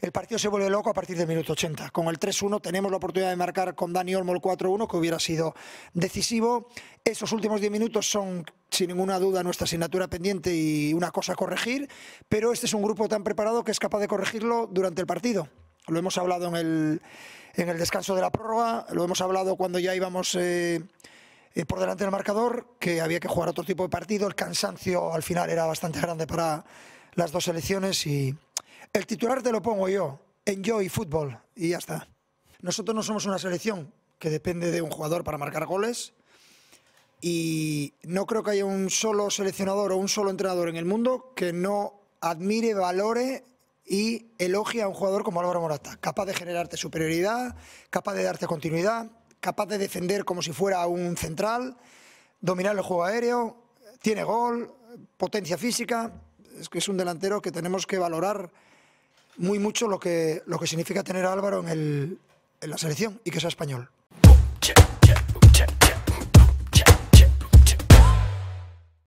El partido se vuelve loco a partir del minuto 80. Con el 3-1 tenemos la oportunidad de marcar con Dani Olmo el 4-1, que hubiera sido decisivo. Esos últimos 10 minutos son sin ninguna duda nuestra asignatura pendiente y una cosa a corregir, pero este es un grupo tan preparado que es capaz de corregirlo durante el partido. Lo hemos hablado en el, descanso de la prórroga, lo hemos hablado cuando ya íbamos... Eh, eh, por delante del marcador, que había que jugar otro tipo de partido, el cansancio al final era bastante grande para las dos selecciones y, el titular te lo pongo yo, enjoy fútbol y ya está. Nosotros no somos una selección que depende de un jugador para marcar goles y no creo que haya un solo seleccionador o un solo entrenador en el mundo que no admire, valore y elogie a un jugador como Álvaro Morata, capaz de generarte superioridad, capaz de darte continuidad, capaz de defender como si fuera un central, dominar el juego aéreo, tiene gol, potencia física es que es un delantero que tenemos que valorar muy mucho lo que, lo que significa tener a Álvaro en la selección y que sea español.